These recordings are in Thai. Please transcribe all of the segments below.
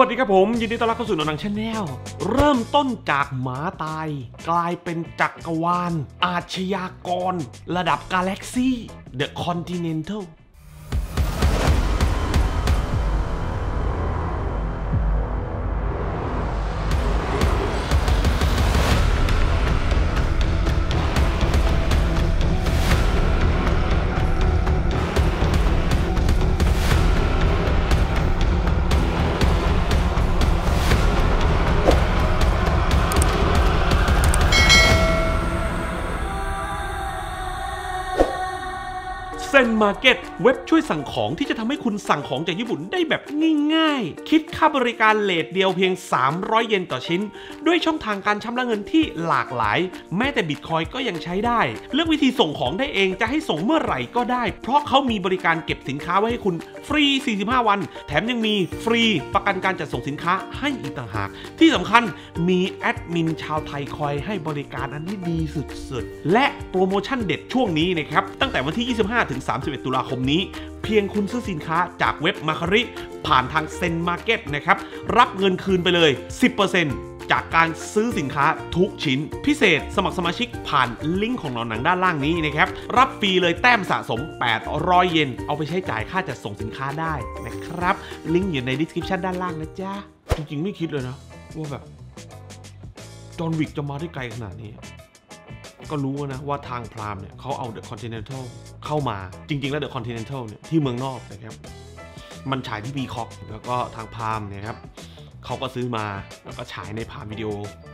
วัสดีครับผมยินดีต้อนรับเข้าสู่หนังชาแนลเริ่มต้นจากหมาตาย กลายเป็นจักรวาลอาชญากร ระดับกาแล็กซี่เดอะคอนติเนนทัลซนมาร์เก็ตเว็บช่วยสั่งของที่จะทำให้คุณสั่งของจากญี่ปุ่นได้แบบง่าย ๆ คิดค่าบริการเลทเดียวเพียง 300 เยนต่อชิ้น ด้วยช่องทางการชำระเงินที่หลากหลายแม้แต่บิตคอยก็ยังใช้ได้ เลือกวิธีส่งของได้เองจะให้ส่งเมื่อไหร่ก็ได้ เพราะเขามีบริการเก็บสินค้าไว้ให้คุณฟรี 45 วัน แถมยังมีฟรี ประกันการจัดส่งสินค้าให้อีกต่างหาก ที่สำคัญมีแอดมินชาวไทยคอยให้บริการอันนี้ดีสุดๆและโปรโมชั่นเด็ดช่วงนี้นะครับตั้งแต่วันที่25ถึง31 ตุลาคมนี้เพียงคุณซื้อสินค้าจากเว็บมาคาริ ผ่านทางเซ็นมาร์เก็ตนะครับ รับเงินคืนไปเลย 10%จากการซื้อสินค้า ทุกชิ้น พิเศษสมัครสมาชิกผ่านลิงก์ของหนอนหนังด้านล่างนี้นะครับ รับฟรีเลยแต้มสะสม 800 เยนเอาไปใช้จ่ายค่าจัดส่งสินค้าได้นะครับ ลิงก์อยู่ในดีสคริปชันด้านล่างนะจ๊ะ จริงๆไม่คิดเลยนะว่าแบบจอห์นวิกจะมาได้ไกลขนาดนี้ก็รู้นะว่าทางพรามเนี่ยเขาเอาเดอะคอนติเนนทัลข้ามา จริง ๆ แล้วเดอะคอนติเนนทัลเนี่ยที่เมืองนอกนะครับมันฉายที่บีคอกแล้วก็ทางพามเนี่ยครับเขาก็ซื้อมา แล้วก็ฉายในพามวิดีโอ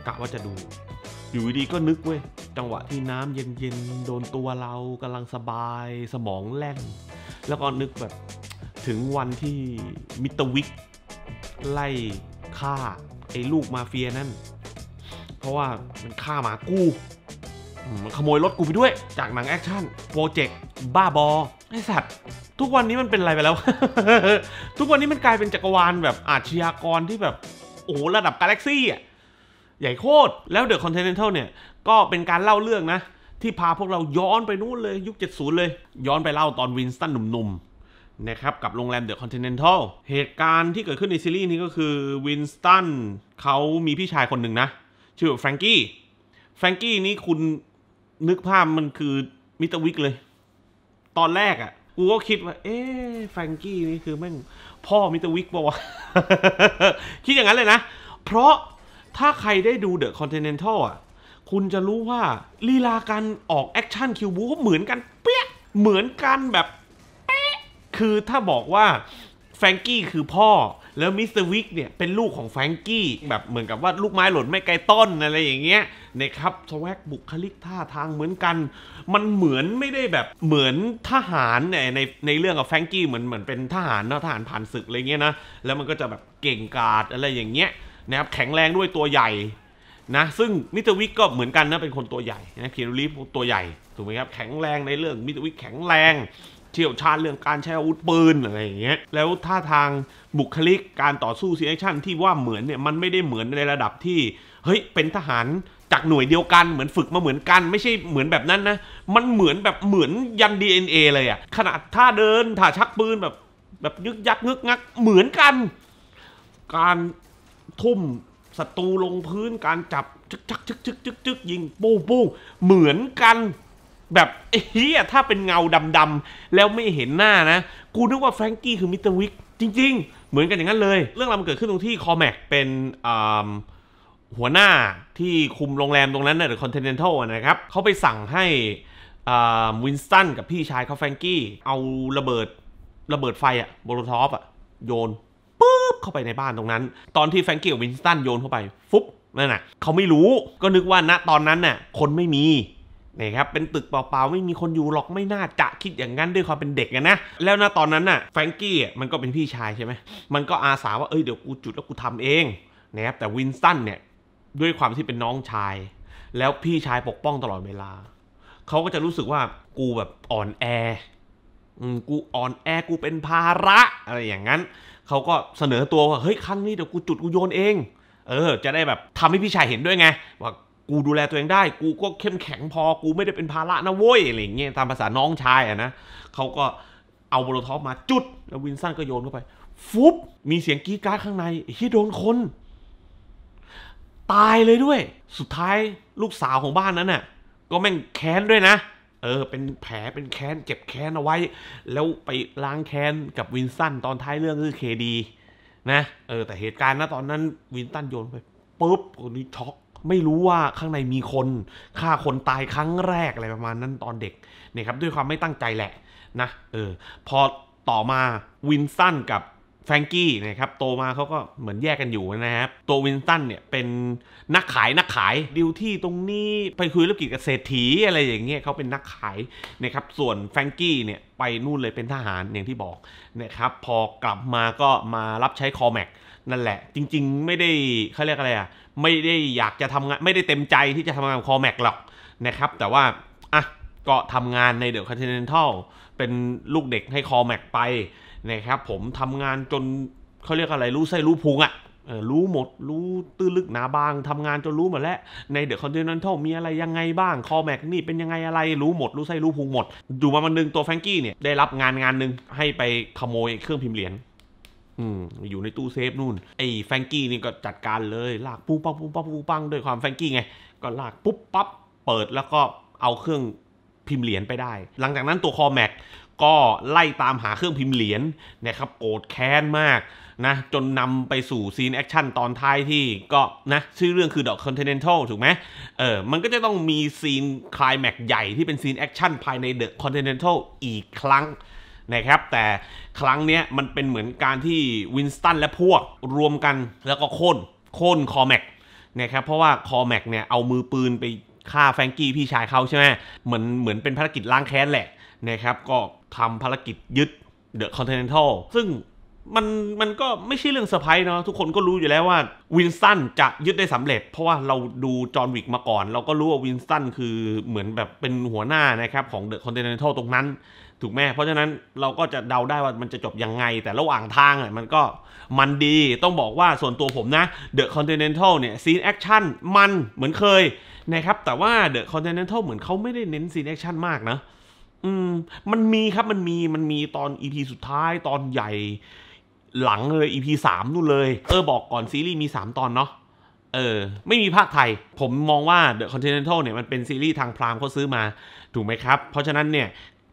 กะว่าจะดู อยู่ดีก็นึกเว้ย จังหวะที่น้ำเย็นๆโดนตัวเรากำลังสบายสมองแล่นแล้วก็นึกแบบถึงวันที่มิตวิกไล่ฆ่า ไอ้ลูกมาเฟียนั่นเพราะว่า มันฆ่าหมากู้มันขโมยรถกูไปด้วยจากหนังแอคชั่นโปรเจกต์บ้าบอ ไอสัตว์ ทุกวันนี้มันเป็นอะไรไปแล้ว ทุกวันนี้มันกลายเป็นจักรวาลแบบอาชญากรที่แบบโอ้ระดับกาแล็กซี่อ่ะใหญ่โคตรแล้วเดอะคอนเทนเนนทัลเนี่ย ก็เป็นการเล่าเรื่องนะ ที่พาพวกเราย้อนไปนู่นเลยยุค 70 เลย ย้อนไปเล่าตอนวินสตันหนุ่มๆ นะครับกับโรงแรมเดอะคอนเทนเนนทัลเหตุการณ์ที่เกิดขึ้นในซีรีส์นี้ก็คือวินสตันเขามีพี่ชายคนหนึ่งนะ ชื่อแฟรงกี้แฟรงกี้นี่คุณนึกภาพมันคือมิสเตอร์วิกเลยตอนแรกอะ่ะกูก็คิดว่าเอ๊แฟรงกี้นี่คือแม่งพ่อมิสเตอร์วิกปะวะคิดอย่างนั้นเลยนะ เพราะถ้าใครได้ดูเดอะคอนเทนเนนทัลอ่ะ คุณจะรู้ว่าลีลาการออกแอคชั่นคิวบูก็เหมือนกัน เปี้ยเหมือนกันแบบ เป๊ะ คือถ้าบอกว่าแฟรงกี้คือพ่อแล้วมิสเตอร์วิกเนี่ยเป็นลูกของแฟงกี้แบบเหมือนกับว่าลูกไม้หล่นไม่ไกลต้นอะไรอย่างเงี้ยนะครับสวักบุคลิกท่าทางเหมือนกัน มันเหมือนไม่ได้แบบเหมือนทหารในในในเรื่องกับแฟงกี้เหมือนเหมือนเป็นทหารเนาะทหารผ่านศึกอะไรเงี้ยนะแล้วมันก็จะแบบเก่งกาจอะไรอย่างเงี้ยนะครับแข็งแรงด้วยตัวใหญ่นะซึ่งมิสเตอร์วิกก็เหมือนกันนะเป็นคนตัวใหญ่นะเคียรูลีฟตัวใหญ่ถูกไหมครับแข็งแรงในเรื่องมิสเตอร์วิกแข็งแรงเชี่ยวชาญเรื่องการใช้อาวุธปืนอะไรอย่างเงี้ย แล้วท่าทางบุคลิกการต่อสู้ซีแอคชั่นที่ว่าเหมือนเนี่ยมันไม่ได้เหมือนในระดับที่เฮ้ยเป็นทหารจากหน่วยเดียวกันเหมือนฝึกมาเหมือนกันไม่ใช่เหมือนแบบนั้นนะมันเหมือนแบบเหมือนยัน DNA เลยอะขนาดท่าเดินท่าชักปืนแบบแบบยึกยักงึกงักเหมือนกัน การทุ่มศัตรูลงพื้นการจับชึกชักชึกชึกชึกชึกยิงปูปูเหมือนกันแบบเฮียถ้าเป็นเงาดำๆแล้วไม่เห็นหน้านะ กูนึกว่าแฟรงกี้คือมิสเตอร์วิกจริงๆ เหมือนกันอย่างนั้นเลย เรื่องราวมันเกิดขึ้นตรงที่คอแม็กเป็นหัวหน้าที่คุมโรงแรมตรงนั้นนะหรือคอนเทนเนนทัลนะครับเขาไปสั่งให้วินสตันกับพี่ชายเขาแฟรงกี้ เอาระเบิดระเบิดไฟอะโบโลทอฟอะโยนปุ๊บ เข้าไปในบ้านตรงนั้น ตอนที่แฟรงกี้กับวินสตันโยนเข้าไปฟุ๊บนั่นน่ะเขาไม่รู้ก็นึกว่าณตอนนั้นน่ะคนไม่มีนี่ครับเป็นตึกเปล่า ๆ ไม่มีคนอยู่หรอกไม่น่าจะคิดอย่างนั้นด้วยความเป็นเด็กนะ แล้วนะตอนนั้นน่ะแฟรงกี้มันก็เป็นพี่ชายใช่ไหมมันก็อาสาว่าเอ้ยเดี๋ยวกูจุด แล้วกูทำเองนะครับแต่วินสตันเนี่ยด้วยความที่เป็นน้องชาย แล้วพี่ชายปกป้องตลอดเวลา เขาก็จะรู้สึกว่ากูแบบอ่อนแอกูอ่อนแอกูเป็นภาระอะไรอย่างนั้นเขาก็เสนอตัวว่าเฮ้ยครั้งนี้เดี๋ยวกูจุดกูโยนเองเออจะได้แบบทำให้พี่ชายเห็นด้วยไงว่ากูดูแลตัวเองได้ กูก็เข้มแข็งพอกูไม่ได้เป็นภาระนะ โว้ยอะไรเงี้ยตามภาษาน้องชายอะนะเขาก็เอาโบโลท็อปมาจุด แล้ววินสันก็โยนเข้าไป ฟุบมีเสียงกีการ์ดข้างในเฮียโดนคน ตายเลยด้วย สุดท้ายลูกสาวของบ้านนั้นน่ะ ก็แม่งแค้นด้วยนะ เออ เป็นแผลเป็นแค้นเจ็บแค้นเอาไว้ แล้วไปล้างแค้นกับวินสันตอนท้ายเรื่องคือเคดีนะเออแต่เหตุการณ์นะตอนนั้นวินสันโยนไปปุ๊บคนนี้ช็อกไม่รู้ว่าข้างในมีคนฆ่าคนตายครั้งแรกอะไรประมาณนั้นตอนเด็กเนี่ยครับด้วยความไม่ตั้งใจแหละนะเออพอต่อมาวินสันกับแฟงกี้นะครับโตมาเขาก็เหมือนแยกกันอยู่นะครับตัววินสันเนี่ยเป็นนักขายนักขาย ดิวที่ตรงนี้ไปคุยธุรกิจเกษตรถีอะไรอย่างเงี้ยเขาเป็นนักขายนะครับส่วนแฟงกี้เนี่ยไปนู่นเลยเป็นทหารอย่างที่บอกนะครับพอกลับมาก็มารับใช้คอแม็กนั่นแหละ จริงๆ ไม่ได้เขาเรียกอะไรอ่ะไม่ได้อยากจะทำงานไม่ได้เต็มใจที่จะทำงานคอแม็กหรอกนะครับแต่ว่าอ่ะก็ทำงานในเดอะคอนติเนนทัลเป็นลูกเด็กให้คอแม็กไปนะครับผมทำงานจนเขาเรียกอะไรรู้ไส้รู้พุงอ่ะรู้หมด รู้ตื้อลึกหนาบางทำงานจนรู้หมดแล้ว ในเดอะคอนเทนเนนทัลมีอะไรยังไงบ้างคอแม็กนี่เป็นยังไงอะไรรู้หมด รู้ไส้รู้พุงหมดอยู่มาวันนึงตัวแฟงกี้เนี่ยได้รับงานงานหนึ่งให้ไปขโมยเครื่องพิมพ์เหรียญอยู่ในตู้เซฟนู่นไอ้แฟงกี้นี่ก็จัดการเลยลากปุ๊บปังปุ๊บปังปุ๊บปังด้วยความแฟงกี้ไง ก็ลากปุ๊บปั๊บ เปิดแล้วก็เอาเครื่องพิมพ์เหรียญไปได้ หลังจากนั้นตัวคอแม็กก็ไล่ตามหาเครื่องพิมพ์เหรียญนะครับโกรธแค้นมากนะจนนำไปสู่ซีนแอคชั่นตอนท้ายที่ก็นะชื่อเรื่องคือ The Continental ถูกไหมเออมันก็จะต้องมีซีนคลายแม็กใหญ่ที่เป็นซีนแอคชั่นภายใน The Continental อีกครั้งนะครับแต่ครั้งนี้มันเป็นเหมือนการที่วินสตันและพวกรวมกันแล้วก็โค่นโค่นคอแม็กนะครับเพราะว่าคอแม็กเนี่ยเอามือปืนไปฆ่าแฟรงกี้พี่ชายเขาใช่ไหมเหมือนเหมือนเป็นภารกิจล้างแค้นแหละนะครับก็ทำภารกิจยึดเดอะคอนติเนนทัลซึ่งมันมันก็ไม่ใช่เรื่องเซอร์ไพรส์เนาะทุกคนก็รู้อยู่แล้วว่าวินสตันจะยึดได้สำเร็จเพราะว่าเราดูจอห์นวิกมาก่อน เราก็รู้ว่าวินสตันคือเหมือนแบบเป็นหัวหน้านะครับของเดอะคอนติเนนทัลตรงนั้นถูกไหมเพราะฉะนั้นเราก็จะเดาได้ว่ามันจะจบยังไง แต่ระหว่างทางเนี่ยมันก็มันดี ต้องบอกว่าส่วนตัวผมนะ The Continental เนี่ยซีนแอคชั่นมันเหมือนเคยนะครับ แต่ว่า The Continental เหมือนเขาไม่ได้เน้นซีนแอคชั่นมากนะ อืม มันมีครับ มันมี มันมีตอน EP สุดท้ายตอนใหญ่หลังเลย EP 3นู่นเลย เออบอกก่อนซีรีส์มี 3 ตอนเนาะ เออไม่มีภาคไทย ผมมองว่า The Continental เนี่ยมันเป็นซีรีส์ทางพรามเขาซื้อมาถูกไหมครับ เพราะฉะนั้นเนี่ย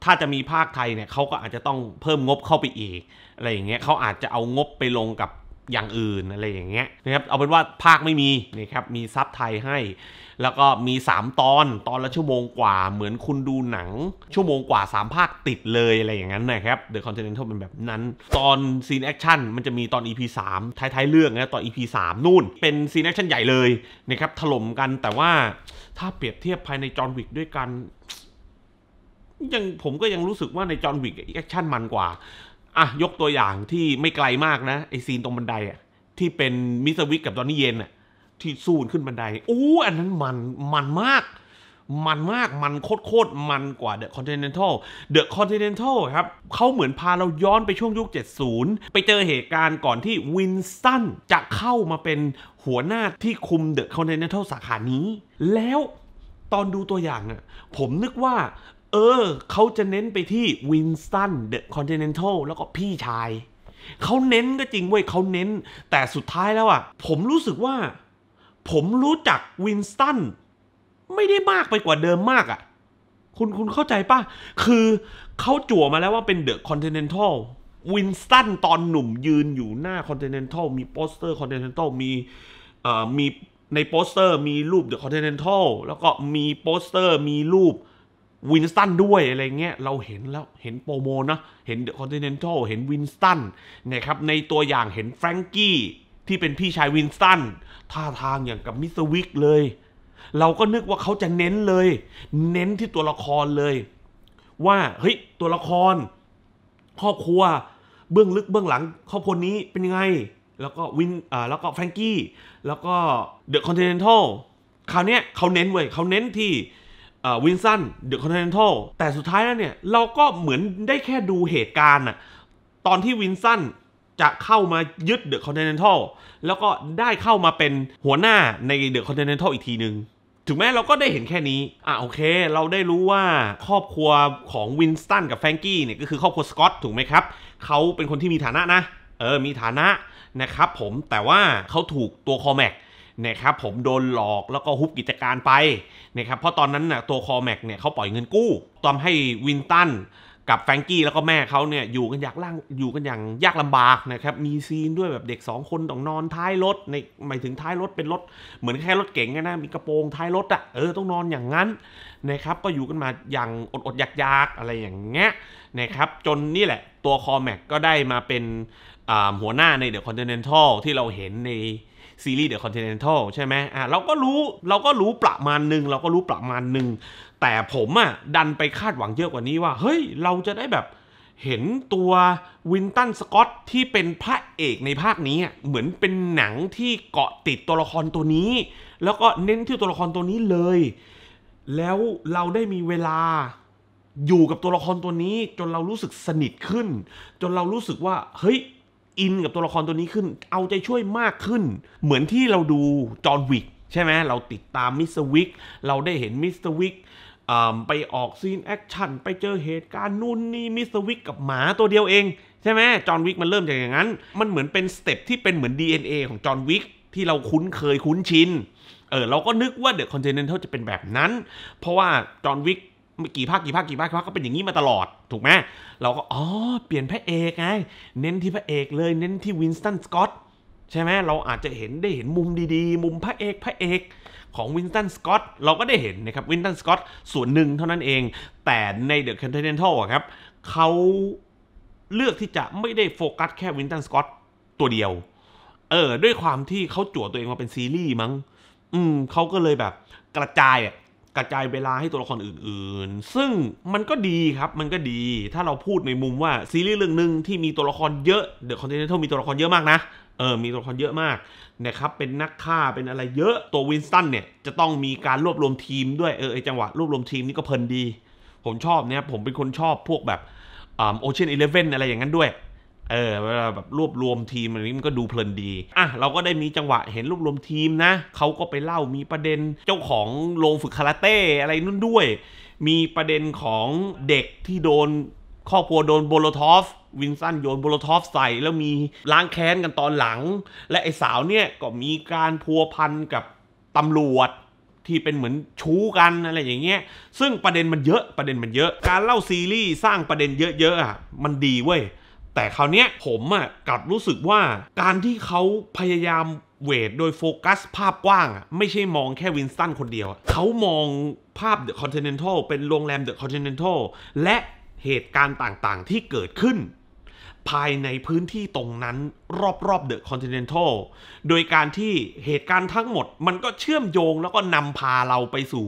ถ้าจะมีภาคไทยเนี่ยเขาก็อาจจะต้องเพิ่มงบเข้าไปอีกอะไรอย่างเงี้ยเขาอาจจะเอางบไปลงกับอย่างอื่นอะไรอย่างเงี้ยนะครับเอาเป็นว่าภาคไม่มีนะครับมีซับไทยให้ แล้วก็มี 3 ตอนตอนละชั่วโมงกว่าเหมือนคุณดูหนัง ชั่วโมงกว่า 3 ภาคติดเลยอะไรอย่างนั้นนะครับ The Continental เป็นแบบนั้น ตอนซีนแอคชั่นมันจะมีตอน EP 3ท้ายๆ เรื่องนะตอน EP 3นู่น เป็นซีนแอคชั่นใหญ่เลยนะครับถล่มกันแต่ว่าถ้าเปรียบเทียบภายในจอห์นวิกด้วยกันยังผมก็ยังรู้สึกว่าในจอห์นวิกแอคชั่นมันกว่า อ่ะยกตัวอย่างที่ไม่ไกลมากนะ ไอซีนตรงบันไดอ่ะที่เป็นมิสวิกกับตอนนี้เย็นอ่ะที่สู้ขึ้นบันไดอู้อันนั้นมันมันมากมันมากมันโคตรมันกว่าเดอะคอนเทนเนนทัลเดอะคอนเทนเนนทัลครับ เขาเหมือนพาเราย้อนไปช่วงยุค 70 ไปเจอเหตุการณ์ก่อนที่วินสตันจะเข้ามาเป็นหัวหน้าที่คุมเดอะคอนเทนเนนทัลสาขานี้ แล้วตอนดูตัวอย่างอะผมนึกว่าเออเขาจะเน้นไปที่วินสตันเดอะคอนติเนนทัลแล้วก็พี่ชาย เขาเน้นก็จริงเว้ยเขาเน้นแต่สุดท้ายแล้วอะ่ะ ผมรู้สึกว่า ผมรู้จักวินสตันไม่ได้มากไปกว่าเดิมมากอะ่ะคุณคุณเข้าใจปะคือเขาจั่วมาแล้วว่าเป็นเดอะคอนติเนนทัลวินสตันตอนหนุ่มยืนอยู่หน้าคอนติเนนทัลมีโปสเตอร์คอนติเนนทัลมีเอ่อมีในโปสเตอร์มีรูปเดอะคอนติเนนทัลแล้วก็มีโปสเตอร์มีรูปวินสตันด้วยอะไรเงี้ยเราเห็นแล้วเห็นโปรโมนะ เห็นเดอะคอนติเนนทัลเห็นวินสตันนะครับในตัวอย่างเห็นแฟรงกี้ที่เป็นพี่ชายวินสตันท่าทางอย่างกับมิสวิกเลยเราก็นึกว่าเขาจะเน้นเลย เน้นที่ตัวละครเลย ว่าเฮ้ยตัวละคร ครอบครัวเบื้องลึกเบื้องหลังครอบครัวนี้เป็นยังไง แล้วก็วินอ่าแล้วก็แฟรงกี้แล้วก็เดอะคอนติเนนทัลคราวเนี้ยเขาเน้นเว้ยเขาเน้นที่วินสันเดอะคอนเทนเนทัลแต่สุดท้ายแล้วเนี่ยเราก็เหมือนได้แค่ดูเหตุการณ์อะตอนที่วินสันจะเข้ามายึดเดอะคอนเทนเนทัลแล้วก็ได้เข้ามาเป็นหัวหน้าในเดอะคอนเทนเนทัลอีกทีหนึง่งถึงแม้เราก็ได้เห็นแค่นี้อ่ะโอเคเราได้รู้ว่าครอบครัวของวินสตันกับแฟรงกี้เนี่ยก็คือครอบครัวสกอตถูกไหมครับเขาเป็นคนที่มีฐานะนะ เออมีฐานะนะครับผมแต่ว่าเขาถูกตัวคอแม็กนะครับผมโดนหลอกแล้วก็ฮุบกิจการไปนะครับเพราะตอนนั้นนะ่ะตัวคอแม็กเนี่ยเขาปล่อยเงินกู้ ตอนให้วินตัน กับแฟรงกี้แล้วก็แม่เขาเนี่ยอยู่กันอยากล่างอยู่กันอย่างยากลำบากนะครับมีซีนด้วยแบบเด็ก 2 คนต้องนอนท้ายรถในหมายถึงท้ายรถเป็นรถเหมือนแค่รถเก๋งนะมีกระโปรง ท้ายรถอะ่ะเออต้องนอนอย่างนั้นนะครับก็อยู่กันมาอย่างอดอดอยากยากอะไรอย่างเงี้ยนะครับจนนี่แหละตัวคอแม็กก็ได้มาเป็นหัวหน้าในเดอะคอนติเนนทัลที่เราเห็นในซีรีส์เดอะคอนเทนเนนทัลใช่ไหมอ่ะเราก็รู้เราก็รู้ประมาณหนึ่งเราก็รู้ประมาณหนึ่งแต่ผมอ่ะดันไปคาดหวังเยอะกว่านี้ว่า เฮ้ย เราจะได้แบบเห็นตัววินตันสกอตที่เป็นพระเอกในภาคนี้เหมือนเป็นหนังที่เกาะติดตัวละครตัวนี้ แล้วก็เน้นที่ตัวละครตัวนี้เลย แล้วเราได้มีเวลาอยู่กับตัวละครตัวนี้ จนเรารู้สึกสนิทขึ้น จนเรารู้สึกว่าเฮ้ยอินกับตัวละครตัวนี้ขึ้น เอาใจช่วยมากขึ้น เหมือนที่เราดูจอห์นวิกใช่ไหม เราติดตามมิสเตอร์วิก เราได้เห็นมิสเตอร์วิกไปออกซีนแอคชั่นไปเจอเหตุการณ์นู่นนี่มิสเตอร์วิกกับหมาตัวเดียวเอง ใช่ไหมจอห์นวิกมันเริ่มจากอย่างนั้น มันเหมือนเป็นสเต็ปที่เป็นเหมือน DNA ของจอห์นวิกที่เราคุ้นเคยคุ้นชิน เออเราก็นึกว่าเดอะคอนเทนเนนทัลจะเป็นแบบนั้น เพราะว่าจอห์นวิกกี่ภาคกี่ภาคกี่ภาคกี่ภาคก็เป็นอย่างนี้มาตลอด ถูกไหมเราก็อ๋อเปลี่ยนพระเอกไง เน้นที่พระเอกเลยเน้นที่วินสตันสกอตใช่ไหมเราอาจจะเห็นได้เห็นมุมดีๆ มุมพระเอกพระเอก ของวินสตันสกอตเราก็ได้เห็นนะครับวินสตันสกอตส่วนหนึ่งเท่านั้นเอง แต่ในเดอะคอนเทนเนนทัลครับ เขาเลือกที่จะไม่ได้โฟกัสแค่วินสตันสกอตตัวเดียวเออด้วยความที่เขาจั่วตัวเองมาเป็นซีรีส์มั้ง อืมเขาก็เลยแบบกระจายอ่ะกระจายเวลาให้ตัวละครอื่นๆ ซึ่งมันก็ดีครับ มันก็ดี ถ้าเราพูดในมุมว่าซีรีส์เรื่องหนึ่งที่มีตัวละครเยอะเดอะคอนเทนเนอร์มีตัวละครเยอะมากนะ เออ มีตัวละครเยอะมากนะครับ เป็นนักฆ่า เป็นอะไรเยอะ ตัววินสตันเนี่ยจะต้องมีการรวบรวมทีมด้วย เออไอจังหวะรวบรวมทีมนี่ก็เพลินดี ผมชอบเนี่ยผมเป็นคนชอบพวกแบบโอเชียนอีเลฟเว่นอะไรอย่างนั้นด้วยเออเวลาแบบรวบรวมทีมอะไรนี้มันก็ดูเพลินดี อ่ะ เราก็ได้มีจังหวะเห็นรวบรวมทีมนะ เขาก็ไปเล่ามีประเด็นเจ้าของโรงฝึกคาราเต้ อะไรนู่นด้วย มีประเด็นของเด็กที่โดนครอบครัวโดนโบโลทอฟวินสันโยนโบโลทอฟใส่แล้วมีล้างแค้นกันตอนหลัง และไอ้สาวเนี่ย ก็มีการพัวพันกับตำรวจที่เป็นเหมือนชู้กันอะไรอย่างเงี้ยซึ่งประเด็นมันเยอะประเด็นมันเยอะการเล่าซีรีส์สร้างประเด็นเยอะๆอ่ะมันดีเว้ยแต่คราวเนี้ย ผมอะกลับรู้สึกว่าการที่เขาพยายามเวทโดยโฟกัสภาพกว้างอะไม่ใช่มองแค่วินสตันคนเดียว เขามองภาพเดอะคอนเทนเนนทัลเป็นโรงแรมเดอะคอนเทนเนนทัลและเหตุการณ์ต่างๆที่เกิดขึ้น ภายในพื้นที่ตรงนั้นรอบๆเดอะคอนเทนเนนทัลโดยการที่เหตุการณ์ทั้งหมดมันก็เชื่อมโยงแล้วก็นำพาเราไปสู่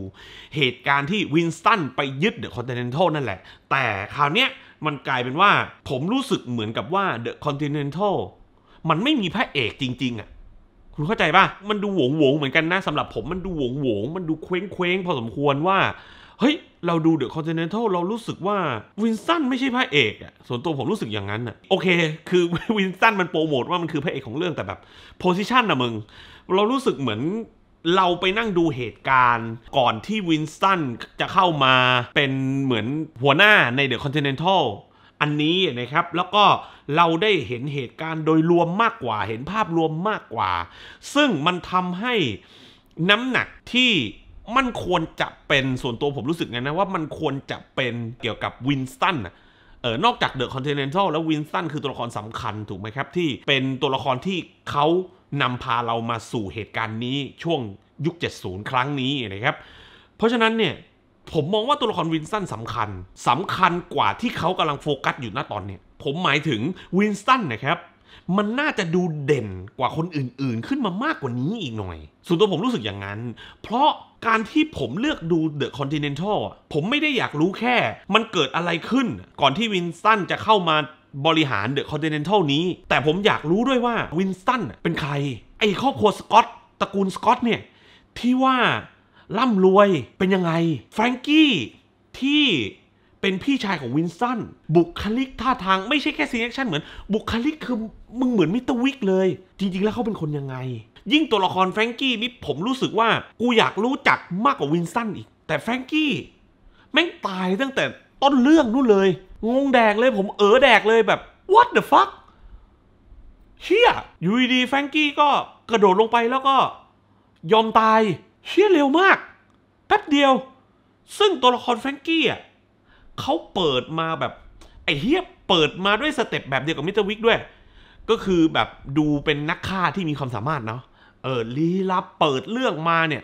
เหตุการณ์ที่วินสตันไปยึดเดอะคอนเทนเนนทัลนั่นแหละ แต่คราวเนี้ยมันกลายเป็นว่าผมรู้สึกเหมือนกับว่า The Continental มันไม่มีพระเอกจริง ๆอะ่ะคุณเข้าใจป่ะ มันดูหวงหวงเหมือนกันนะสำหรับผมมันดูหวงหวงมันดูเคว้งเคว้งพอสมควรว่าเฮ้ยเราดูเดอะคอนติเนนทัลเรารู้สึกว่าวินสันไม่ใช่พระเอกอะส่วนตัวผมรู้สึกอย่างนั้นอะโอเค คือวินสันมันโปรโมทว่ามันคือพระเอกของเรื่องแต่แบบโพสิชันอะมึงเรารู้สึกเหมือนเราไปนั่งดูเหตุการณ์ก่อนที่วินสตันจะเข้ามาเป็นเหมือนหัวหน้าในเดอะคอนติเนนทัลอันนี้นะครับ แล้วก็เราได้เห็นเหตุการณ์โดยรวมมากกว่า เห็นภาพรวมมากกว่า ซึ่งมันทำให้น้ำหนักที่มันควรจะเป็นส่วนตัวผมรู้สึกไงนะ ว่ามันควรจะเป็นเกี่ยวกับวินสตันเออนอกจากเดอะคอนติเนนทัลแล้ววินสตันคือตัวละครสำคัญถูกไหมครับที่เป็นตัวละครที่เขานำพาเรามาสู่เหตุการณ์นี้ช่วงยุค 70 ครั้งนี้นะครับ เพราะฉะนั้นเนี่ยผมมองว่าตัวละครวินสันสำคัญสำคัญกว่าที่เขากำลังโฟกัสอยู่ณตอนเนี้ยผมหมายถึงวินสันนะครับ มันน่าจะดูเด่นกว่าคนอื่นๆขึ้นมามากกว่านี้อีกหน่อย ส่วนตัวผมรู้สึกอย่างนั้น เพราะการที่ผมเลือกดู The Continental ผมไม่ได้อยากรู้แค่มันเกิดอะไรขึ้นก่อนที่วินสันจะเข้ามาบริหารเดอะคอนติเนนทัลนี้ แต่ผมอยากรู้ด้วยว่า วินสตันเป็นใคร ไอ้ครอบครัวสกอตตระกูลสกอตเนี่ยที่ว่าร่ำรวยเป็นยังไงแฟรงกี้ที่เป็นพี่ชายของวินสตัน บุคลิกท่าทางไม่ใช่แค่ซีแอคชั่นเหมือน บุคลิกคือมึงเหมือนมิสเตอร์วิกเลย จริงๆ แล้วเขาเป็นคนยังไง ยิ่งตัวละครแฟรงกี้นี่ผมรู้สึกว่ากูอยากรู้จักมากกว่าวินสตันอีกแต่แฟรงกี้แม่งตายตั้งแต่ต้นเรื่องนู่นเลยงงแดกเลย ผมเออแดกเลยแบบ what the fuck เชี่ยยูดีแฟงกี้ก็กระโดดลงไปแล้วก็ยอมตายเชี่ยเร็วมากแป๊บเดียว ซึ่งตัวละครแฟงกี้อ่ะเขาเปิดมาแบบ ไอ้เฮียเปิดมาด้วยสเต็ปแบบเดียวกับมิสเตอร์วิกด้วย ก็คือแบบดูเป็นนักฆ่าที่มีความสามารถเนาะเออลี้ลับเปิดเรื่องมาเนี่ย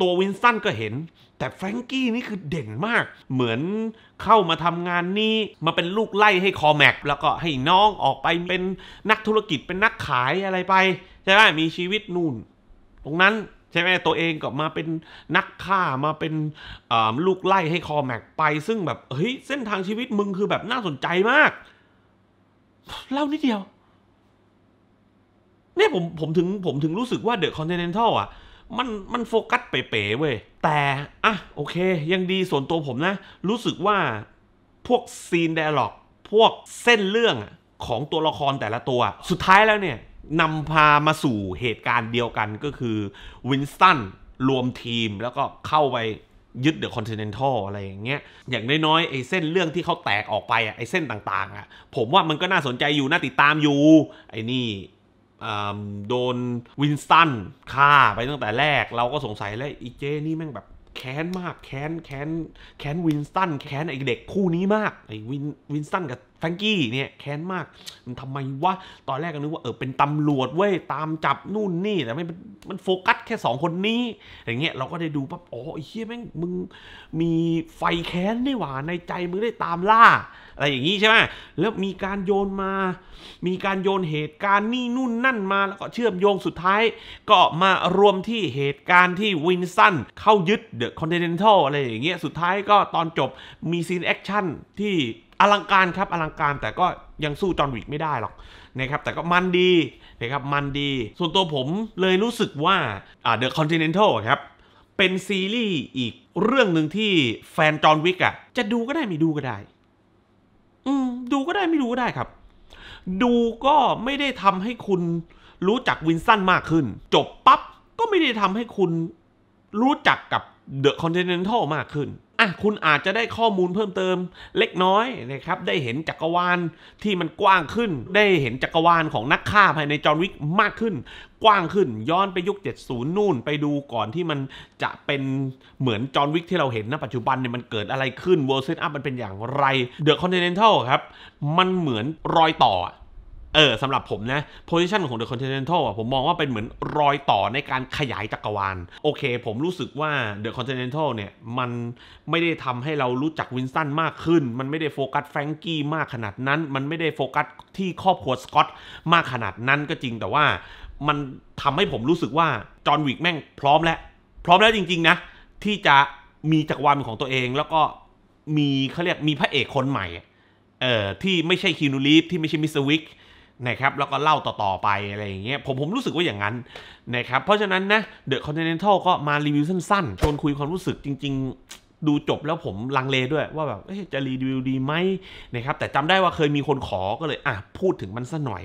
ตัววินสันก็เห็น แต่แฟรงกี้นี่คือเด่นมาก เหมือนเข้ามาทำงานนี้ มาเป็นลูกไล่ให้คอแม็กแล้วก็ให้น้องออกไปเป็นนักธุรกิจเป็นนักขายอะไรไป ใช่ไหมมีชีวิตนู่นตรงนั้นใช่ไหมตัวเองก็มาเป็นนักฆ่ามาเป็นลูกไล่ให้คอแม็กไป ซึ่งแบบเฮ้ยเส้นทางชีวิตมึงคือแบบน่าสนใจมาก เล่านิดเดียวเนี่ยผมผมถึงผมถึงรู้สึกว่าเดอะคอนเทนเนนทัลอ่ะมัน มันโฟกัสเป๋ๆเว้ยแต่ อ่ะ โอเค ยังดีส่วนตัวผมนะ รู้สึกว่าพวกซีนไดอะล็อก พวกเส้นเรื่องของตัวละครแต่ละตัว สุดท้ายแล้วเนี่ยนำพามาสู่เหตุการณ์เดียวกันก็คือวินสตันรวมทีม แล้วก็เข้าไปยึดเดอะคอนติเนนทัลอะไรอย่างเงี้ย อย่างน้อย ๆ ไอ้เส้นเรื่องที่เขาแตกออกไปอ่ะไอ้เส้นต่างๆอ่ะผมว่ามันก็น่าสนใจอยู่น่าติดตามอยู่ ไอ้นี่โดนวินสตันฆ่าไปตั้งแต่แรกเราก็สงสัยแล้ว อีเจนี่แม่งแบบแค้นมากแค้นแค้นแค้นวินสตัน แค้นไอเด็กคู่นี้มากไอวินวินสตันกับแฟงกี้เนี่ยแค้นมาก มันทำไมวะ ตอนแรกก็นึกว่าเออเป็นตำรวจเว้ย ตามจับนู่นนี่แต่ไม่มันโฟกัสแค่2 คนนี้ อย่างเงี้ยเราก็ได้ดูปั๊บอ๋อไอ้เฮียแม่งมึงมีไฟแค้นได้หว่าในใจมึงได้ตามล่า อะไรอย่างงี้ใช่ไหมแล้วมีการโยนมา มีการโยนเหตุการณ์นี่นู่นนั่นมาแล้วก็เชื่อมโยงสุดท้าย ก็มารวมที่เหตุการณ์ที่วินสันเข้ายึดเดอะคอนติเนนทัลอะไรอย่างเงี้ยสุดท้ายก็ตอนจบมีซีนแอคชั่นที่อลังการครับอลังการแต่ก็ยังสู้จอห์นวิกไม่ได้หรอกนะครับ แต่ก็มันดีนะครับ มันดีส่วนตัวผมเลยรู้สึกว่าอ่าดอะคอนติเนนทัลครับ เป็นซีรีส์อีกเรื่องหนึ่งที่แฟนจอห์นวิกอ่ะ จะดูก็ได้ไม่ดูก็ได้ อืมดูก็ได้ไม่ดูก็ได้ครับ ดูก็ไม่ได้ทำให้คุณรู้จักวินสันมากขึ้น จบปั๊บก็ไม่ได้ทำให้คุณรู้จักกับเดอะคอนเทนเนนทัลมากขึ้นะคุณอาจจะได้ข้อมูลเพิ่มเติมเล็กน้อยนะครับ ได้เห็นจักรวาลที่มันกว้างขึ้น ได้เห็นจักรวาลของนักฆ่าภายในจอร์นวิกมากขึ้น กว้างขึ้นย้อนไปยุค 70 นู่น ไปดูก่อนที่มันจะเป็นเหมือนจอร์นวิกที่เราเห็นณปัจจุบันเนี่ยมันเกิดอะไรขึ้นเวอร์เซนอัพมันเป็นอย่างไรเดอะคอนเทนเนนทัลครับ มันเหมือนรอยต่อเออสำหรับผมนะโพซิชันของ The Continental อ่ะผมมองว่าเป็นเหมือนรอยต่อในการขยายจักรวาลโอเค ผมรู้สึกว่า The Continental เนี่ยมันไม่ได้ทำให้เรารู้จักวินสตันมากขึ้นมันไม่ได้โฟกัสแฟรงกี้มากขนาดนั้นมันไม่ได้โฟกัสที่ครอบครัวสกอตมากขนาดนั้นก็จริงแต่ว่ามันทำให้ผมรู้สึกว่าจอห์นวิกแม่งพร้อมแล้วพร้อมแล้วจริงๆนะที่จะมีจักรวาลของตัวเองแล้วก็มีเขาเรียกมีพระเอกคนใหม่เอ่อที่ไม่ใช่คีนูรีฟที่ไม่ใช่มิสวิกนะครับแล้วก็เล่าต่อๆไปอะไรอย่างเงี้ยผมผมรู้สึกว่าอย่างนั้นนะครับเพราะฉะนั้นนะเดอะคอนเทนเนนทัลก็มารีวิวสั้นๆชวนคุยความรู้สึกจริงๆ ดูจบแล้วผมลังเลด้วยว่าแบบจะรีวิวดีไหมนะครับแต่จำได้ว่าเคยมีคนขอก็เลยอ่ะพูดถึงมันสัหน่อย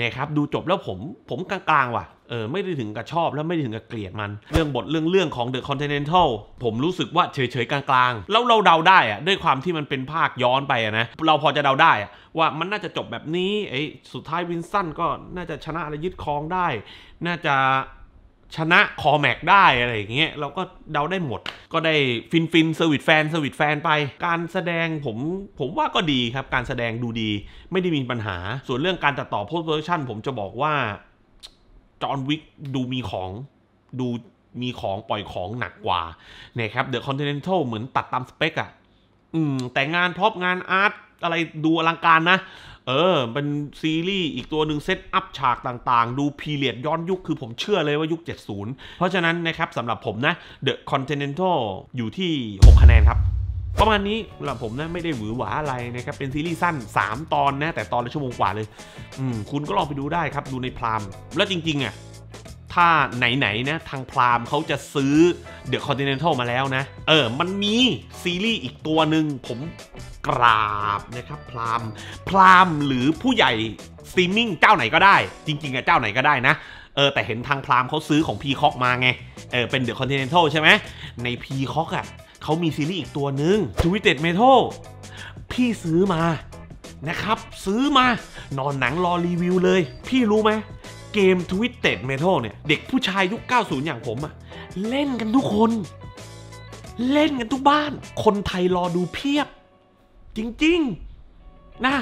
นะครับดูจบแล้วผมผมกลางๆว่ะเออไม่ได้ถึงกับชอบและไม่ได้ถึงกับเกลียดมัน เรื่องบทเรื่องเรื่องของ The Continental ผมรู้สึกว่าเฉยๆกลางๆแล้วเราเดาได้อะด้วยความที่มันเป็นภาคย้อนไปนะเราพอจะเดาได้ว่ามันน่าจะจบแบบนี้ไอ้สุดท้ายวินสันก็น่าจะชนะอะไรยึดครองได้ น่าจะชนะคอแม็กได้อะไรอย่างเงี้ยเราก็เดาได้หมด ก็ได้ฟินฟินเซอร์วิสแฟนเซอร์วิสแฟนไปการแสดงผมผมว่าก็ดีครับ การแสดงดูดีไม่ได้มีปัญหา ส่วนเรื่องการตัดต่อโพสต์เวอร์ชันผมจะบอกว่าจอห์นวิกดูมีของ ดูมีของปล่อยของหนักกว่าเนี่ยครับเดอะคอนติเนนทัลเหมือนตัดตามสเปกอะอืมแต่งานพรอบงานอาร์ตอะไรดูอลังการนะ เออเป็นซีรีส์ อีกตัวหนึ่งเซตอัพฉากต่างๆ ดูพีเรียดย้อนยุคคือผมเชื่อเลยว่ายุค 70 เพราะฉะนั้นนะครับสำหรับผมนะ The Continental อยู่ที่6คะแนนครับประมาณนี้สำหรับผมนะไม่ได้หวือหวาอะไรนะครับ เป็นซีรีส์สั้น 3 ตอนนะ แต่ตอนละชั่วโมงกว่าเลย อืม คุณก็ลองไปดูได้ครับดูในพรามแล้วจริง ๆอ่ะถ้าไหนๆนะทางพรามเขาจะซื้อเดอะคอนติเนนทัลมาแล้วนะ เออมันมีซีรีส์อีกตัวหนึ่งผมกราบนะครับพรามพรามหรือผู้ใหญ่สตรีมมิ่งเจ้าไหนก็ได้ จริงๆอะเจ้าไหนก็ได้นะเออแต่เห็นทางพรามเขาซื้อของพีคอกมาไงเออเป็นเดอะคอนติเนนทัลใช่ไหมในพีคอกอะเขามีซีรีส์อีกตัวหนึ่งทวิตเต็ดเมทัลพี่ซื้อมานะครับ ซื้อมา นอนหนังรอรีวิวเลย พี่รู้ไหมเกมทวิตเต็ดเมทัลเนี่ย เด็กผู้ชายยุค90 อย่างผมอะเล่นกันทุกคน เล่นกันทุกบ้าน คนไทยรอดูเพียบ จริงๆนะ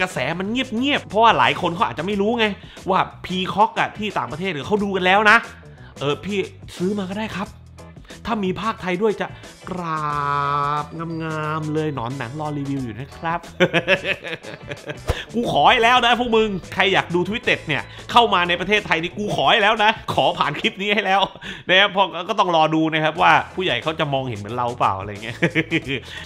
กระแสมันเงียบ ๆ เพราะว่าหลายคนเขาอาจจะไม่รู้ไง ว่าพีคอกอะที่ต่างประเทศหรือเขาดูกันแล้วนะเออพี่ซื้อมาก็ได้ครับถ้ามีภาคไทยด้วยจะกราบงามๆเลยหนอนหนังรอรีวิวอยู่นะครับ กูขอให้แล้วนะพวกมึงใครอยากดูทวิตเต็ดเนี่ยเข้ามาในประเทศไทยนี่กูขอให้แล้วนะขอผ่านคลิปนี้ให้แล้วนะครับพอก็ต้องรอดูนะครับ ว่าผู้ใหญ่เขาจะมองเห็นเหมือนเราเปล่าอะไรเงี้ย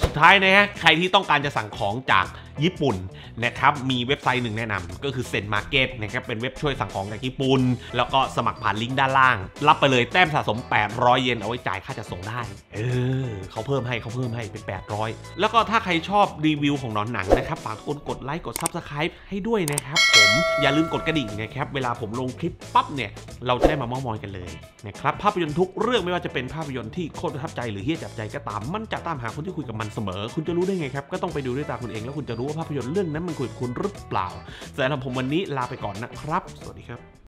สุดท้ายนะฮะใครที่ต้องการจะสั่งของจากญี่ปุ่นนะครับมีเว็บไซต์หนึ่งแนะนำ ก็คือเซ็นมาร์เก็ตนะครับเป็นเว็บช่วยสั่งของจากญี่ปุ่นแล้วก็สมัครผ่านลิงก์ด้านล่างรับไปเลยแต้มสะสม800เยนเอาไว้จ่ายค่าจะส่งได้เออเขาเพิ่มให้เขาเพิ่มให้เป็น 800 แล้วก็ถ้าใครชอบรีวิวของนอนหนังนะครับ ฝากคนกดไลค์กด Subscribe ให้ด้วยนะครับ ผมอย่าลืมกดกระดิ่งนะครับ เวลาผมลงคลิปปั๊บเนี่ย เราจะได้มาเม้มอยกันเลย นะครับ ภาพยนตร์ทุกเรื่องไม่ว่าจะเป็นภาพยนตร์ที่โคตรประทับใจ หรือเฮี้ยจับใจก็ตาม มันจะตามหาคนที่คุยกับมันเสมอ คุณจะรู้ได้ไงครับก็ต้องไปดูด้วยตาคุณเอง แล้วคุณจะรู้ว่าภาพยนตร์เรื่องนั้นมันคุยกับคุณหรือเปล่าแต่สำหรับผมวันนี้ลาไปก่อนนะครับ สวัสดีครับ